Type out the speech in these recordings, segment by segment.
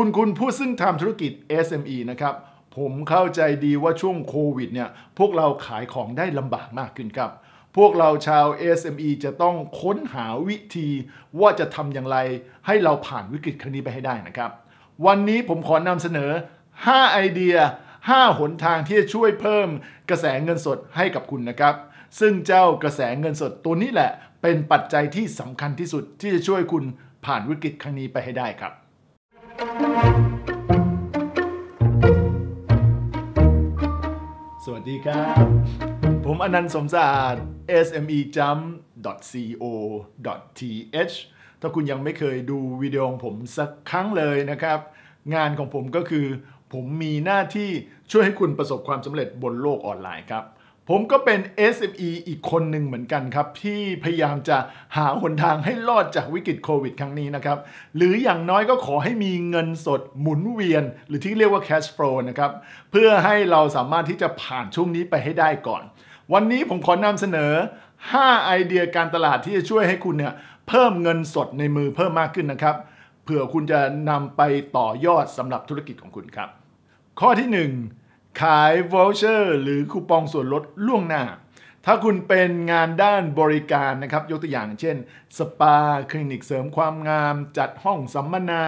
คุณคุณผู้ซึ่งทำธุรกิจ SME นะครับ ผมเข้าใจดีว่าช่วงโควิดเนี่ย พวกเราขายของได้ลำบากมากขึ้นครับ พวกเราชาว SME จะต้องค้นหาวิธี ว่าจะทำอย่างไรให้เราผ่านวิกฤตครั้งนี้ไปให้ได้นะครับ วันนี้ผมขอนำเสนอ 5 ไอเดีย 5 หนทางที่จะช่วยเพิ่มกระแสเงินสดให้กับคุณนะครับ ซึ่งเจ้ากระแสเงินสดตัวนี้แหละ เป็นปัจจัยที่สำคัญที่สุดที่จะช่วยคุณผ่านวิกฤตครั้งนี้ไปให้ได้ครับดีครับผมอนันต์สมสตร์ SME Jump co th ถ้าคุณยังไม่เคยดูวิดีโอของผมสักครั้งเลยนะครับ งานของผมก็คือ ผมมีหน้าที่ช่วยให้คุณประสบความสำเร็จบนโลกออนไลน์ครับผมก็เป็น SME อีกคนหนึ่งเหมือนกันครับ ที่พยายามจะหาหนทางให้รอดจากวิกฤตโควิดครั้งนี้นะครับ หรืออย่างน้อยก็ขอให้มีเงินสดหมุนเวียน หรือที่เรียกว่า cash flow นะครับ เพื่อให้เราสามารถที่จะผ่านช่วงนี้ไปให้ได้ก่อน วันนี้ผมขอนำเสนอ 5 ไอเดียการตลาดที่จะช่วยให้คุณเนี่ยเพิ่มเงินสดในมือเพิ่มมากขึ้นนะครับเผื่อคุณจะนำไปต่อยอดสำหรับธุรกิจของคุณครับข้อที่ 1ขายวอลเชอร์หรือคูปองส่วนลดล่วงหน้าถ้าคุณเป็นงานด้านบริการนะครับยกตัวอย่างเช่น สปาคลินิกเสริมความงาม จัดห้องสัมมนา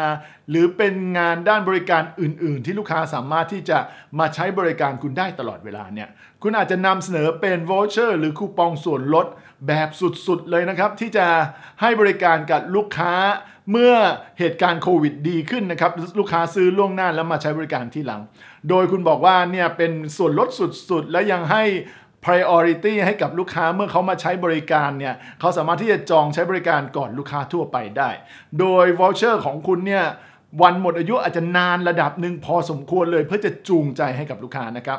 หรือเป็นงานด้านบริการอื่นๆ ที่ลูกค้าสามารถที่จะมาใช้บริการคุณได้ตลอดเวลาเนี่ย คุณอาจจะนำเสนอเป็นวอเชอร์ หรือคูปองส่วนลดแบบสุดๆเลยนะครับ ที่จะให้บริการกับลูกค้าเมื่อเหตุการณ์โควิดดีขึ้นนะครับลูกค้าซื้อล่วงหน้าแล้วมาใช้บริการที่หลัง โดยคุณบอกว่าเนี่ยเป็นส่วนลดสุดๆและยังให้ priority ให้กับลูกค้าเมื่อเขามาใช้บริการเนี่ยเขาสามารถที่จะจองใช้บริการก่อนลูกค้าทั่วไปได้ โดย voucher ของคุณเนี่ยวันหมดอายุอาจจะนานระดับหนึ่งพอสมควรเลย เพื่อจะจูงใจให้กับลูกค้านะครับ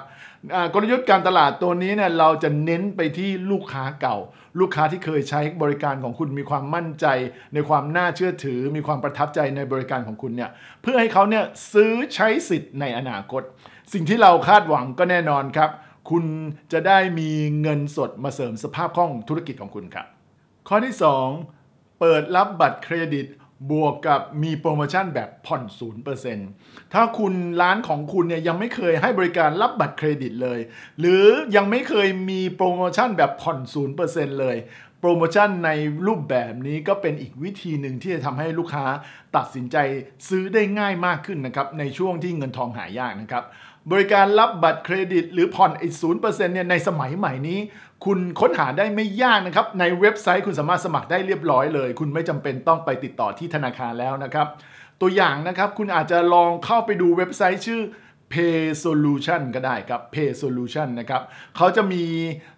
กลยุทธ์การตลาดตัวนี้เนี่ย เราจะเน้นไปที่ลูกค้าเก่า ลูกค้าที่เคยใช้บริการของคุณ มีความมั่นใจ ในความน่าเชื่อถือ มีความประทับใจในบริการของคุณเนี่ยเพื่อให้เขาเนี่ยซื้อใช้สิทธิ์ในอนาคต สิ่งที่เราคาดหวังก็แน่นอนครับคุณจะได้มีเงินสดมาเสริมสภาพคล่องธุรกิจของคุณครับ ข้อที่ 2เปิดรับบัตรเครดิตบวกกับมีโปรโมชั่นแบบ ผ่อนศูนย์เปอร์เซ็นต์ถ้าคุณร้านของคุณเนี่ยยังไม่เคยให้บริการรับบัตรเครดิตเลย หรือยังไม่เคยมีโปรโมชั่นแบบผ่อนศูนย์เปอร์เซ็นต์เลย โปรโมชั่นในรูปแบบนี้ก็เป็นอีกวิธีหนึ่งที่จะทำให้ลูกค้าตัดสินใจซื้อได้ง่ายมากขึ้นนะครับในช่วงที่เงินทองหายากนะครับบริการรับบัตรเครดิตหรือผ่อนอีกศูนเนี่ย ในสมัยใหม่นี้ คุณค้นหาได้ไม่ยากนะครับ ในเว็บไซต์คุณสามารถสมัครได้เรียบร้อยเลย คุณไม่จำเป็นต้องไปติดต่อที่ธนาคารแล้วนะครับ ตัวอย่างนะครับ คุณอาจจะลองเข้าไปดูเว็บไซต์ชื่อ Pay Solution ก็ได้ครับ Pay Solution นะครับเขาจะมี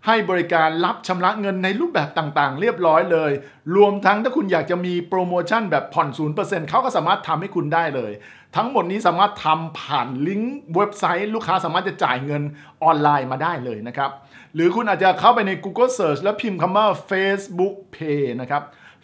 ให้บริการรับชำระเงินในรูปแบบต่างๆ เรียบร้อยเลย รวมทั้งถ้าคุณอยากจะมีโปรโมชั่นแบบผ่อน 0%เขาก็สามารถทำให้คุณได้เลย ทั้งหมดนี้สามารถทำผ่านลิงก์เว็บไซต์ ลูกค้าสามารถจะจ่ายเงินออนไลน์มาได้เลยนะครับ หรือคุณอาจจะเข้าไปใน Google Search แล้วพิมพ์คำว่า Facebook Pay นะครับ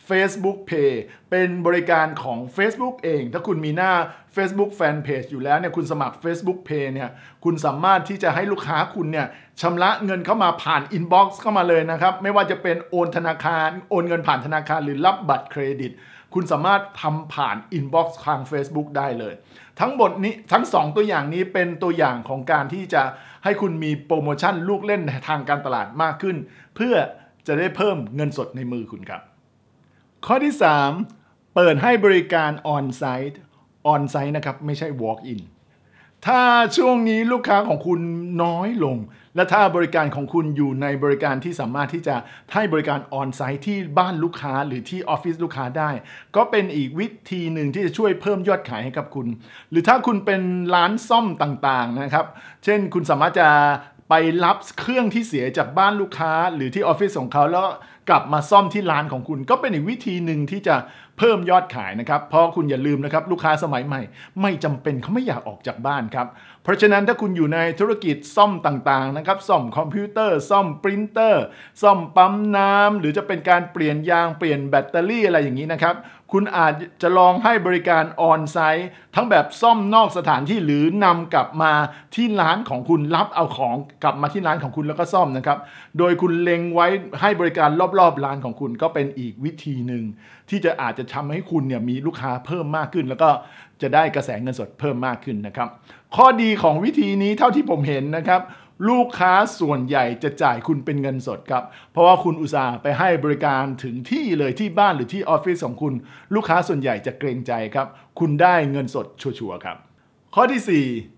Facebook Pay เป็นบริการของ Facebook เอง ถ้าคุณมีหน้า Facebook Fanpage อยู่แล้วเนี่ย คุณสมัคร Facebook Pay เนี่ย คุณสามารถที่จะให้ลูกค้าคุณเนี่ยชำระเงินเข้ามาผ่าน Inbox เข้ามาเลยนะครับ ไม่ว่าจะเป็นโอนธนาคาร โอนเงินผ่านธนาคาร หรือรับบัตรเครดิต คุณสามารถทำผ่าน Inbox ทาง Facebook ได้เลย ทั้งหมดนี้ทั้ง 2 ตัวอย่างนี้เป็นตัวอย่างของการที่จะให้คุณมีโปรโมชั่นลูกเล่นทางการตลาดมากขึ้น เพื่อจะได้เพิ่มเงินสดในมือคุณครับข้อที่3เปิดให้บริการออนไซต์ออนไซต์นะครับไม่ใช่ walk in ถ้าช่วงนี้ลูกค้าของคุณน้อยลง และถ้าบริการของคุณอยู่ในบริการที่สามารถที่จะให้บริการออนไซต์ที่บ้านลูกค้าหรือที่ออฟฟิศลูกค้าได้ ก็เป็นอีกวิธีหนึ่งที่จะช่วยเพิ่มยอดขายให้กับคุณ หรือถ้าคุณเป็นร้านซ่อมต่างๆนะครับ เช่นคุณสามารถจะไปรับเครื่องที่เสียจากบ้านลูกค้า หรือที่ออฟฟิศของเขาแล้วกลับมาซ่อมที่ร้านของคุณก็เป็นอีกวิธีหนึ่งที่จะเพิ่มยอดขายนะครับ เพราะคุณอย่าลืมนะครับลูกค้าสมัยใหม่ ไม่จำเป็นเขาไม่อยากออกจากบ้านครับเพราะฉะนั้นถ้าคุณอยู่ในธุรกิจซ่อมต่างๆนะครับซ่อมคอมพิวเตอร์ ซ่อมปรินเตอร์ซ่อมปั๊มน้ำ หรือจะเป็นการเปลี่ยนยางเปลี่ยนแบตเตอรี่อะไรอย่างนี้นะครับคุณอาจจะลองให้บริการออนไซต์ ทั้งแบบซ่อมนอกสถานที่หรือนำกลับมา ที่ร้านของคุณรับเอาของกลับมาที่ร้านของคุณแล้วก็ซ่อมนะครับ โดยคุณเล็งไว้ให้บริการรอบๆร้านของคุณก็เป็นอีกวิธีหนึ่งที่จะอาจจะทำให้คุณเนี่ยมีลูกค้าเพิ่มมากขึ้น แล้วก็จะได้กระแสเงินสดเพิ่มมากขึ้นนะครับ ข้อดีของวิธีนี้เท่าที่ผมเห็นนะครับลูกค้าส่วนใหญ่จะจ่ายคุณเป็นเงินสดครับ เพราะว่าคุณอุตส่าห์ไปให้บริการถึงที่เลยที่บ้านหรือที่ออฟฟิศของคุณ ลูกค้าส่วนใหญ่จะเกรงใจครับ คุณได้เงินสดชัวร์ครับ ข้อที่ 4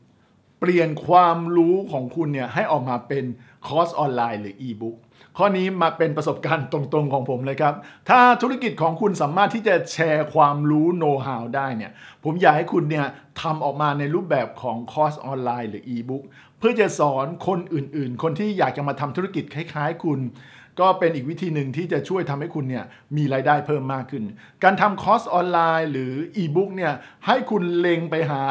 เปลี่ยนความรู้ของคุณเนี่ยให้ออกมาเป็นคอร์สออนไลน์หรืออีบุ๊ก ข้อนี้มาเป็นประสบการณ์ตรงๆของผมเลยครับ ถ้าธุรกิจของคุณสามารถที่จะแชร์ความรู้โน้ตหาวได้เนี่ย ผมอยากให้คุณเนี่ยทำออกมาในรูปแบบของคอร์สออนไลน์หรืออีบุ๊กเพื่อจะสอนคนอื่นๆ คนที่อยากจะมาทำธุรกิจคล้ายๆ คุณ ก็เป็นอีกวิธีหนึ่งที่จะช่วยทำให้คุณเนี่ยมีรายได้เพิ่มมากขึ้น การทำคอร์สออนไลน์หรืออีบุ๊กเนี่ยให้คุณเล็งไปหา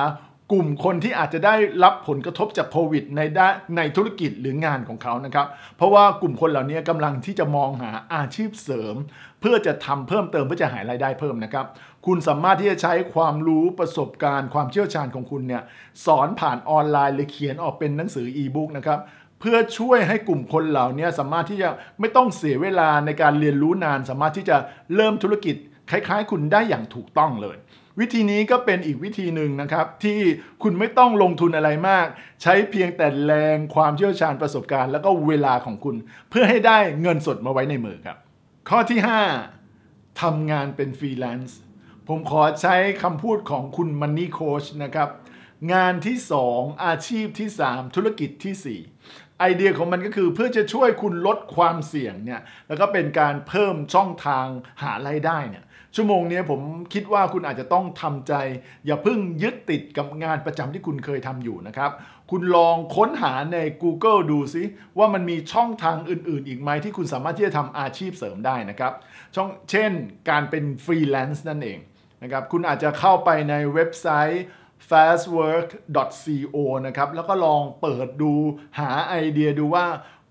กลุ่มคนที่อาจจะได้รับผลกระทบจากโควิดในด้านในธุรกิจหรืองานของเขานะครับเพราะว่ากลุ่มคนเหล่านี้กำลังที่จะมองหาอาชีพเสริม เพื่อจะทำเพิ่มเติมเพื่อจะหารายได้เพิ่มนะครับคุณสามารถที่จะใช้ความรู้ประสบการณ์ ความเชี่ยวชาญของคุณเนี่ยสอนผ่านออนไลน์หรือเขียนออกเป็นหนังสืออีบุ๊กนะครับเพื่อช่วยให้กลุ่มคนเหล่านี้สามารถที่จะไม่ต้องเสียเวลาในการเรียนรู้นานสามารถที่จะเริ่มธุรกิจ คล้ายๆคุณได้อย่างถูกต้องเลยวิธีนี้ก็เป็นอีกวิธีหนึ่งนะครับ ที่คุณไม่ต้องลงทุนอะไรมาก ใช้เพียงแต่แรงความเชี่ยวชาญประสบการณ์ แล้วก็เวลาของคุณ เพื่อให้ได้เงินสดมาไว้ในมือครับ ข้อที่ 5 ทำงานเป็นฟรีแลนซ์ ผมขอใช้คำพูดของคุณมันนี่โคชนะครับ งานที่ 2 อาชีพที่ 3 ธุรกิจที่ 4 ไอเดียของมันก็คือเพื่อจะช่วยคุณลดความเสี่ยงเนี่ยแล้วก็เป็นการเพิ่มช่องทางหาไรายได้เนี่ยชั่วโมงนี้ผมคิดว่าคุณอาจจะต้องทำใจ อย่าเพิ่งยึดติดกับงานประจำที่คุณเคยทำอยู่นะครับ คุณลองค้นหาใน Google ดูซิว่ามันมีช่องทางอื่นๆ อีกไหมที่คุณสามารถที่จะทำอาชีพเสริมได้นะครับ ช่องเช่นการเป็นฟรีแลนซ์นั่นเองนะครับคุณอาจจะเข้าไปในเว็บไซต์ fastwork.co นะครับ แล้วก็ลองเปิดดูหาไอเดียดูว่า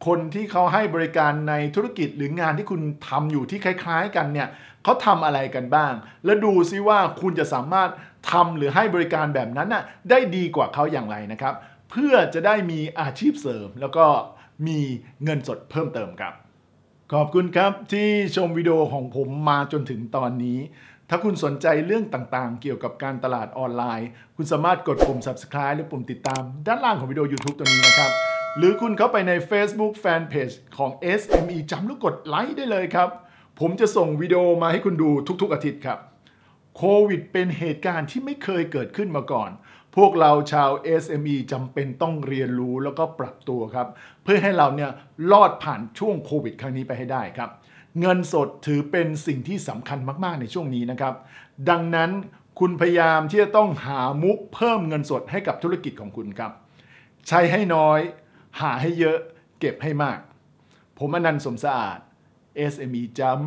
คนที่เขาให้บริการในธุรกิจหรืองานที่คุณทำอยู่ที่คล้ายๆ กันเนี่ยเขาทำอะไรกันบ้าง แล้วดูซิว่าคุณจะสามารถทำหรือให้บริการแบบนั้นน่ะได้ดีกว่าเขาอย่างไรนะครับ เพื่อจะได้มีอาชีพเสริมแล้วก็มีเงินสดเพิ่มเติมครับ ขอบคุณครับที่ชมวิดีโอของผมมาจนถึงตอนนี้ ถ้าคุณสนใจเรื่องต่างๆ เกี่ยวกับการตลาดออนไลน์ คุณสามารถกดปุ่ม subscribe หรือปุ่มติดตาม ด้านล่างของวิดีโอ YouTube ตัวนี้นะครับหรือคุณเข้าไปใน Facebook Fanpage ของ SME จำแล้วกดไลค์ได้เลยครับ ผมจะส่งวิดีโอมาให้คุณดูทุกๆ อาทิตย์ครับโควิดเป็นเหตุการณ์ที่ไม่เคยเกิดขึ้นมาก่อน พวกเราชาว SME จำเป็นต้องเรียนรู้แล้วก็ปรับตัวครับ เพื่อให้เราเนี่ยรอดผ่านช่วงโควิดครั้งนี้ไปให้ได้ครับ เงินสดถือเป็นสิ่งที่สำคัญมากๆ ในช่วงนี้นะครับ ดังนั้นคุณพยายามที่จะต้องหามุกเพิ่มเงินสดให้กับธุรกิจของคุณครับใช้ให้น้อยหาให้เยอะเก็บให้มาก ผมอนันต์สมสะอาด SME Jump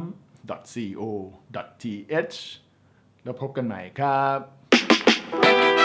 co th แล้วพบกันใหม่ครับ